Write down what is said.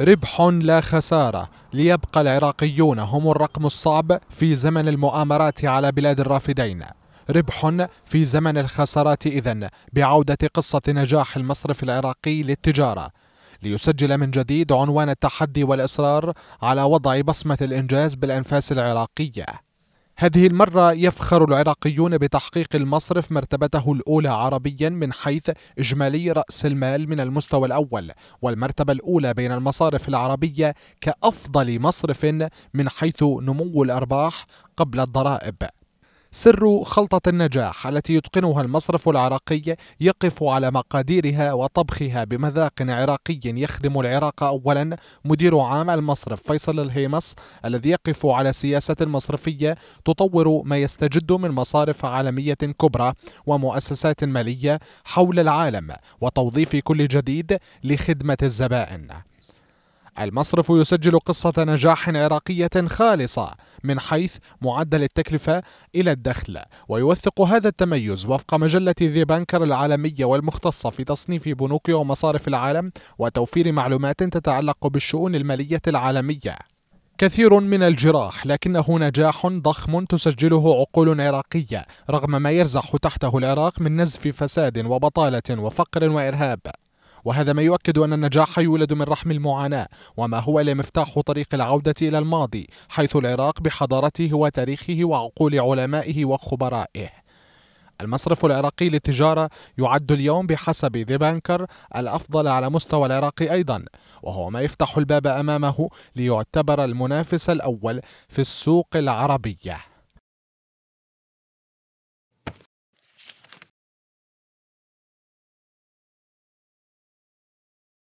ربح لا خسارة ليبقى العراقيون هم الرقم الصعب في زمن المؤامرات على بلاد الرافدين ربح في زمن الخسارات إذن بعودة قصة نجاح المصرف العراقي للتجارة ليسجل من جديد عنوان التحدي والإصرار على وضع بصمة الإنجاز بالأنفاس العراقية هذه المرة يفخر العراقيون بتحقيق المصرف مرتبته الأولى عربيا من حيث إجمالي رأس المال من المستوى الأول والمرتبة الأولى بين المصارف العربية كأفضل مصرف من حيث نمو الأرباح قبل الضرائب سر خلطة النجاح التي يتقنها المصرف العراقي يقف على مقاديرها وطبخها بمذاق عراقي يخدم العراق أولا مدير عام المصرف فيصل الهيمص الذي يقف على سياسة مصرفية تطور ما يستجد من مصارف عالمية كبرى ومؤسسات مالية حول العالم وتوظيف كل جديد لخدمة الزبائن المصرف يسجل قصة نجاح عراقية خالصة من حيث معدل التكلفة إلى الدخل ويوثق هذا التميز وفق مجلة ذي بانكر العالمية والمختصة في تصنيف بنوك ومصارف العالم وتوفير معلومات تتعلق بالشؤون المالية العالمية كثير من الجراح لكنه نجاح ضخم تسجله عقول عراقية رغم ما يرزح تحته العراق من نزف فساد وبطالة وفقر وإرهاب وهذا ما يؤكد أن النجاح يولد من رحم المعاناة وما هو إلا مفتاح طريق العودة إلى الماضي حيث العراق بحضارته وتاريخه وعقول علمائه وخبرائه المصرف العراقي للتجارة يعد اليوم بحسب ذي بانكر الأفضل على مستوى العراق أيضا وهو ما يفتح الباب أمامه ليعتبر المنافس الأول في السوق العربية